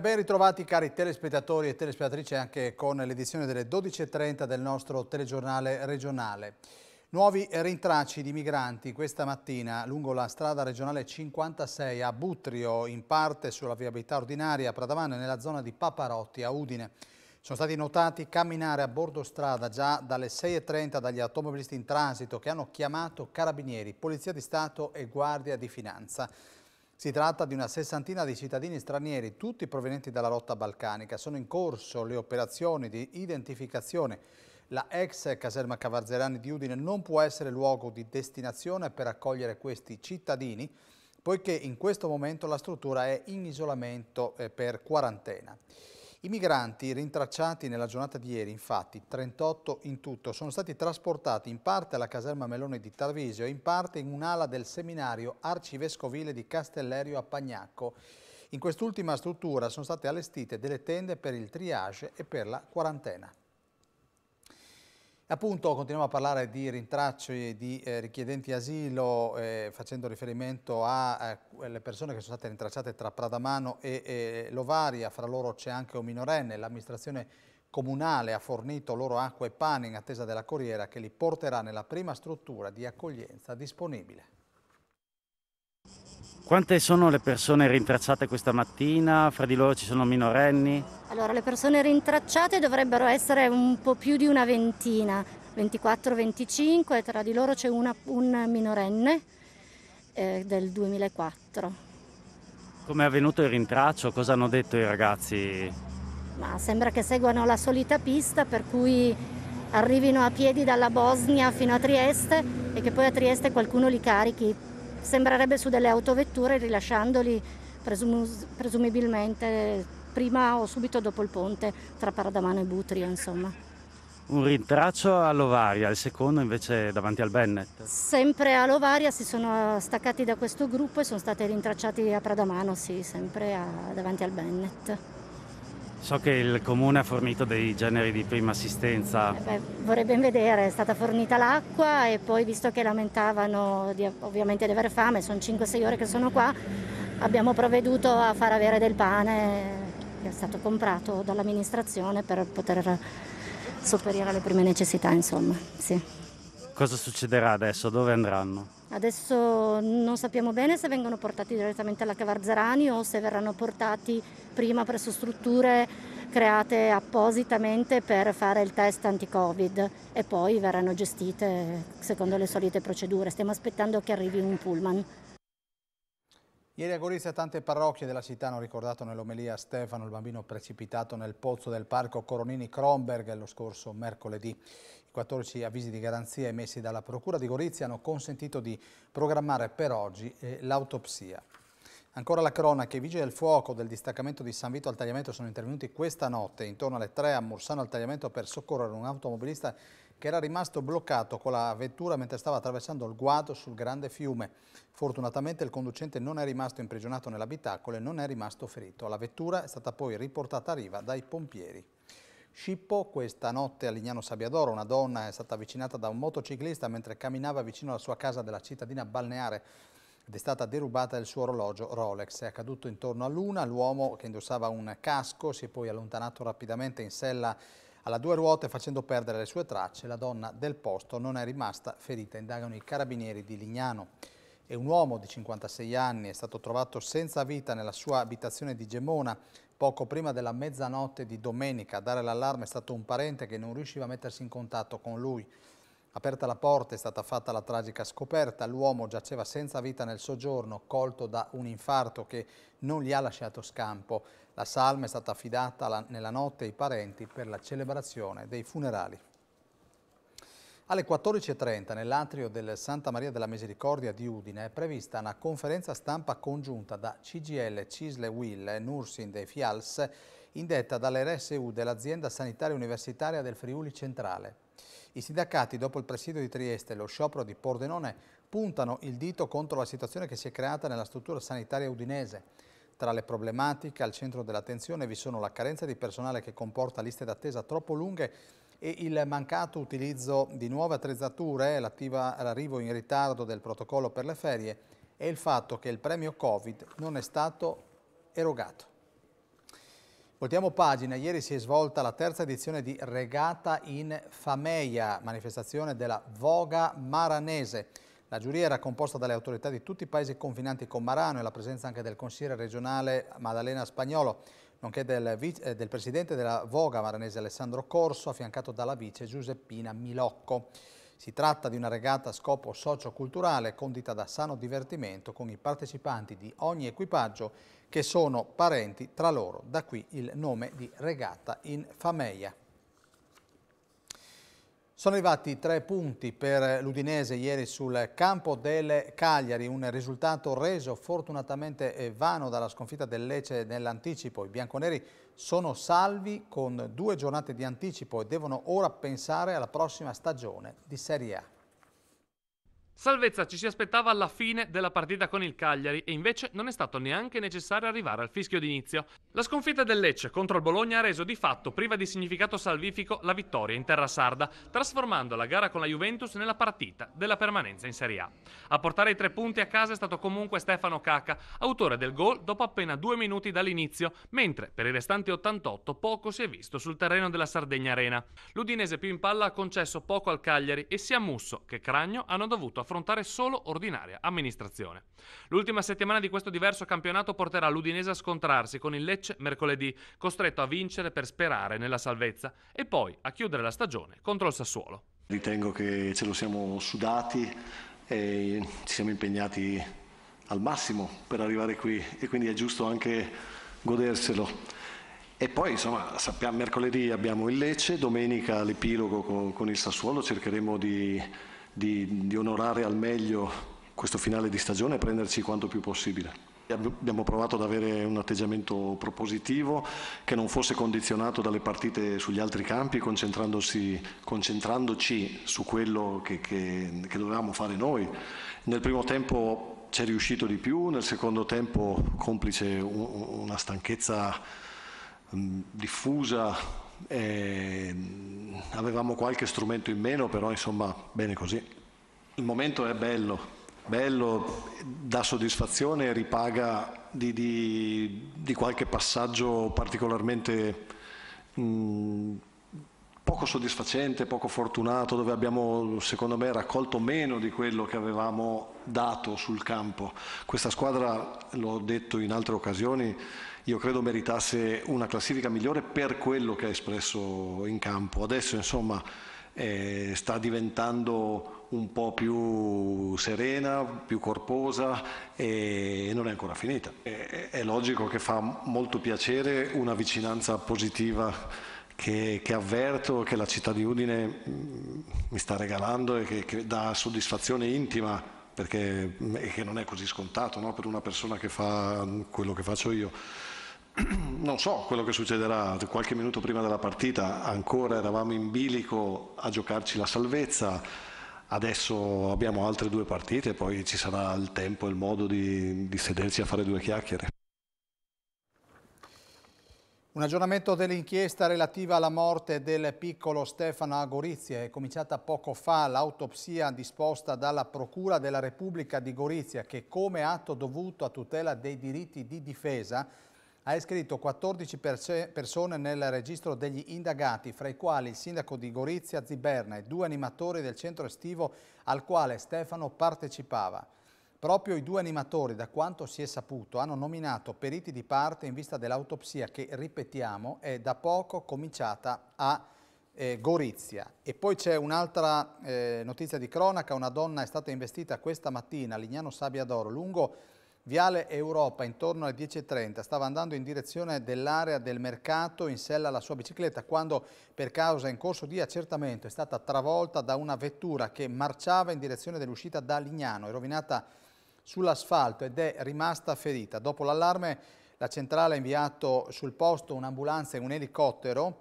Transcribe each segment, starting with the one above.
Ben, ritrovati cari telespettatori e telespettatrici anche con l'edizione delle 12.30 del nostro telegiornale regionale. Nuovi rintracci di migranti questa mattina lungo la strada regionale 56 a Butrio, in parte sulla viabilità ordinaria a Pradavano e nella zona di Paparotti a Udine. Sono stati notati camminare a bordo strada già dalle 6.30 dagli automobilisti in transito che hanno chiamato carabinieri, polizia di Stato e guardia di finanza. Si tratta di una sessantina di cittadini stranieri, tutti provenienti dalla rotta balcanica. Sono in corso le operazioni di identificazione. La ex caserma Cavarzerani di Udine non può essere luogo di destinazione per accogliere questi cittadini, poiché in questo momento la struttura è in isolamento eh, per quarantena. I migranti rintracciati nella giornata di ieri, infatti 38 in tutto, sono stati trasportati in parte alla caserma Melone di Tarvisio e in parte in un'ala del seminario arcivescovile di Castellerio a Pagnacco. In quest'ultima struttura sono state allestite delle tende per il triage e per la quarantena. Appunto continuiamo a parlare di rintracci e di eh, richiedenti asilo eh, facendo riferimento alle eh, persone che sono state rintracciate tra Pradamano e, e Lovaria, fra loro c'è anche un minorenne, l'amministrazione comunale ha fornito loro acqua e pane in attesa della corriera che li porterà nella prima struttura di accoglienza disponibile. Quante sono le persone rintracciate questa mattina? Fra di loro ci sono minorenni? Allora, le persone rintracciate dovrebbero essere un po' più di una ventina, 24-25, tra di loro c'è una, un minorenne eh, del 2004. Come è avvenuto il rintraccio? Cosa hanno detto i ragazzi? Ma sembra che seguano la solita pista per cui arrivino a piedi dalla Bosnia fino a Trieste e che poi a Trieste qualcuno li carichi sembrerebbe su delle autovetture rilasciandoli presum- presumibilmente prima o subito dopo il ponte tra Paradamano e Butria insomma un rintraccio all'Ovaria, il secondo invece davanti al Bennett. Sempre all'Ovaria si sono staccati da questo gruppo e sono stati rintracciati a Pradamano, sì, sempre a, davanti al Bennett. So che il comune ha fornito dei generi di prima assistenza. Eh beh, vorrei ben vedere, è stata fornita l'acqua e poi visto che lamentavano di, ovviamente di avere fame, sono 5-6 ore che sono qua, abbiamo provveduto a far avere del pane che è stato comprato dall'amministrazione per poter sopperire alle prime necessità, insomma. Sì. Cosa succederà adesso? Dove andranno? Adesso non sappiamo bene se vengono portati direttamente alla Cavarzerani o se verranno portati prima presso strutture create appositamente per fare il test anti-Covid e poi verranno gestite secondo le solite procedure. Stiamo aspettando che arrivi un pullman. Ieri a Gorizia tante parrocchie della città hanno ricordato nell'omelia Stefano, il bambino precipitato nel pozzo del parco Coronini Kronberg lo scorso mercoledì. I 14 avvisi di garanzia emessi dalla Procura di Gorizia hanno consentito di programmare per oggi eh, l'autopsia. Ancora la cronaca, i vigili del fuoco del distaccamento di San Vito al Tagliamento sono intervenuti questa notte intorno alle 3 a Mursano al Tagliamento per soccorrere un automobilista che era rimasto bloccato con la vettura mentre stava attraversando il guado sul grande fiume. Fortunatamente il conducente non è rimasto imprigionato nell'abitacolo e non è rimasto ferito. La vettura è stata poi riportata a riva dai pompieri. Scippo, questa notte a Lignano Sabbiadoro una donna è stata avvicinata da un motociclista mentre camminava vicino alla sua casa della cittadina balneare ed è stata derubata il suo orologio Rolex. È accaduto intorno a luna, l'uomo che indossava un casco si è poi allontanato rapidamente in sella alla due ruote facendo perdere le sue tracce, la donna del posto non è rimasta ferita, indagano i carabinieri di Lignano. E un uomo di 56 anni è stato trovato senza vita nella sua abitazione di Gemona poco prima della mezzanotte di domenica. A dare l'allarme è stato un parente che non riusciva a mettersi in contatto con lui. Aperta la porta è stata fatta la tragica scoperta, l'uomo giaceva senza vita nel soggiorno, colto da un infarto che non gli ha lasciato scampo. La salma è stata affidata nella notte ai parenti per la celebrazione dei funerali. Alle 14.30 nell'atrio del Santa Maria della Misericordia di Udine è prevista una conferenza stampa congiunta da CGL, Cisle Will, Nursind e Fials indetta dall'RSU dell'azienda sanitaria universitaria del Friuli Centrale. I sindacati, dopo il presidio di Trieste e lo sciopero di Pordenone, puntano il dito contro la situazione che si è creata nella struttura sanitaria udinese. Tra le problematiche al centro dell'attenzione vi sono la carenza di personale che comporta liste d'attesa troppo lunghe e il mancato utilizzo di nuove attrezzature, l'arrivo in ritardo del protocollo per le ferie e il fatto che il premio Covid non è stato erogato. Voltiamo pagina, ieri si è svolta la terza edizione di Regata in Fameia, manifestazione della Voga Maranese. La giuria era composta dalle autorità di tutti i paesi confinanti con Marano e la presenza anche del consigliere regionale Maddalena Spagnolo, nonché del, eh, del presidente della Voga Maranese Alessandro Corso, affiancato dalla vice Giuseppina Milocco. Si tratta di una regata a scopo socioculturale condita da sano divertimento con i partecipanti di ogni equipaggio che sono parenti tra loro, da qui il nome di regata in Fameia. Sono arrivati tre punti per l'Udinese ieri sul campo del Cagliari, un risultato reso fortunatamente vano dalla sconfitta del Lecce nell'anticipo. I bianconeri sono salvi con due giornate di anticipo e devono ora pensare alla prossima stagione di Serie A. Salvezza ci si aspettava alla fine della partita con il Cagliari e invece non è stato neanche necessario arrivare al fischio d'inizio. La sconfitta del Lecce contro il Bologna ha reso di fatto priva di significato salvifico la vittoria in terra sarda, trasformando la gara con la Juventus nella partita della permanenza in Serie A. A portare i tre punti a casa è stato comunque Stefano Caca, autore del gol dopo appena due minuti dall'inizio, mentre per i restanti 88 poco si è visto sul terreno della Sardegna Arena. L'Udinese più in palla ha concesso poco al Cagliari e sia Musso che Cragno hanno dovuto affrontare solo ordinaria amministrazione. L'ultima settimana di questo diverso campionato porterà l'Udinese a scontrarsi con il Lecce Lecce mercoledì, costretto a vincere per sperare nella salvezza e poi a chiudere la stagione contro il Sassuolo. Ritengo che ce lo siamo sudati e ci siamo impegnati al massimo per arrivare qui e quindi è giusto anche goderselo. E poi insomma sappiamo mercoledì abbiamo il Lecce, domenica l'epilogo con, con il Sassuolo, cercheremo di, di, di onorare al meglio questo finale di stagione e prenderci quanto più possibile abbiamo provato ad avere un atteggiamento propositivo che non fosse condizionato dalle partite sugli altri campi, concentrandoci su quello che, che, che dovevamo fare noi. Nel primo tempo ci è riuscito di più, nel secondo tempo complice una stanchezza diffusa, eh, avevamo qualche strumento in meno, però insomma bene così. Il momento è bello, bello, dà soddisfazione e ripaga di, di, di qualche passaggio particolarmente mh, poco soddisfacente, poco fortunato, dove abbiamo secondo me raccolto meno di quello che avevamo dato sul campo. Questa squadra, l'ho detto in altre occasioni, io credo meritasse una classifica migliore per quello che ha espresso in campo. Adesso insomma eh, sta diventando un po' più serena, più corposa e non è ancora finita. È logico che fa molto piacere una vicinanza positiva che, che, avverto che la città di Udine mm, mi sta regalando e che, che dà soddisfazione intima perché mm, non è così scontato no? per una persona che fa mm, quello che faccio io. Non so quello che succederà, qualche minuto prima della partita ancora eravamo in bilico a giocarci la salvezza, Adesso abbiamo altre due partite, poi ci sarà il tempo e il modo di, di sederci a fare due chiacchiere. Un aggiornamento dell'inchiesta relativa alla morte del piccolo Stefano Gorizia è cominciata poco fa l'autopsia disposta dalla Procura della Repubblica di Gorizia che come atto dovuto a tutela dei diritti di difesa ha iscritto 14 persone nel registro degli indagati, fra i quali il sindaco di Gorizia Ziberna e due animatori del centro estivo al quale Stefano partecipava. Proprio i due animatori, da quanto si è saputo, hanno nominato periti di parte in vista dell'autopsia che, ripetiamo, è da poco cominciata a eh, Gorizia. E poi c'è un'altra eh, notizia di cronaca, una donna è stata investita questa mattina a Lignano Sabbia d'Oro lungo Viale Europa intorno alle 10.30 stava andando in direzione dell'area del mercato in sella alla sua bicicletta quando per causa in corso di accertamento è stata travolta da una vettura che marciava in direzione dell'uscita da Lignano, è rovinata sull'asfalto ed è rimasta ferita. Dopo l'allarme la centrale ha inviato sul posto un'ambulanza e un elicottero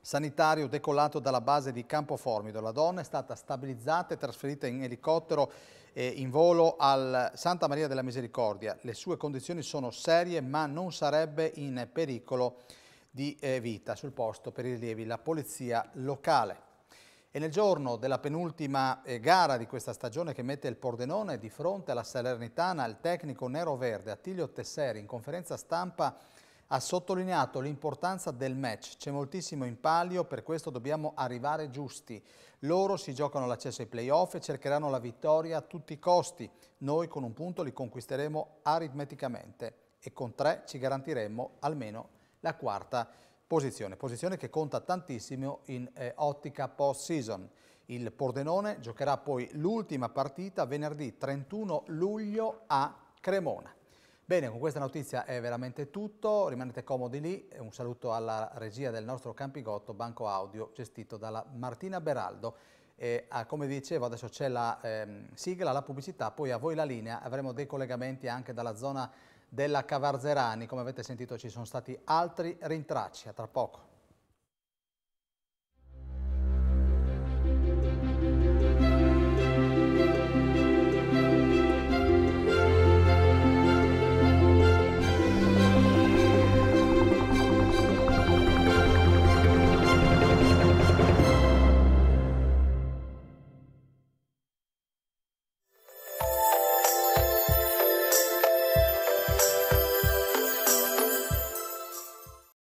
sanitario decollato dalla base di Campo Formido. La donna è stata stabilizzata e trasferita in elicottero in volo al Santa Maria della Misericordia. Le sue condizioni sono serie ma non sarebbe in pericolo di eh, vita. Sul posto per i rilievi la polizia locale. E nel giorno della penultima eh, gara di questa stagione che mette il Pordenone di fronte alla Salernitana, il tecnico nero-verde Attilio Tesseri in conferenza stampa ha sottolineato l'importanza del match. C'è moltissimo in palio, per questo dobbiamo arrivare giusti. Loro si giocano l'accesso ai playoff e cercheranno la vittoria a tutti i costi. Noi con un punto li conquisteremo aritmeticamente e con tre ci garantiremo almeno la quarta posizione, posizione che conta tantissimo in eh, ottica post-season. Il Pordenone giocherà poi l'ultima partita venerdì 31 luglio a Cremona. Bene, con questa notizia è veramente tutto, rimanete comodi lì, un saluto alla regia del nostro Campigotto Banco Audio gestito dalla Martina Beraldo. E, ah, come dicevo adesso c'è la ehm, sigla, la pubblicità, poi a voi la linea, avremo dei collegamenti anche dalla zona della Cavarzerani, come avete sentito ci sono stati altri rintracci, a tra poco.